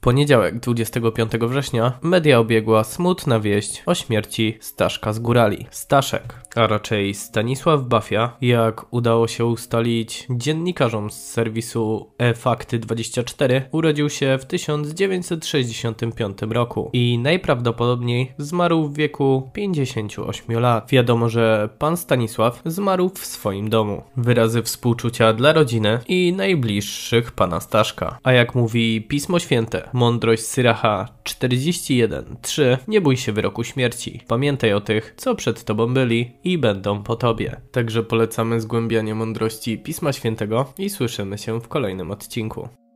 poniedziałek 25 września media obiegła smutna wieść o śmierci Staszka z Górali. Staszek, a raczej Stanisław Bafia, jak udało się ustalić dziennikarzom z serwisu e-fakty24, urodził się w 1965 roku i najprawdopodobniej zmarł w wieku 58 lat. Wiadomo, że pan Stanisław zmarł w swoim domu. Wyrazy współczucia dla rodziny i najbliższych pana Staszka. A jak mówi Pismo Święte, Mądrość Syracha 41.3 Nie bój się wyroku śmierci. Pamiętaj o tych, co przed tobą byli i będą po tobie. Także polecamy zgłębianie mądrości Pisma Świętego i słyszymy się w kolejnym odcinku.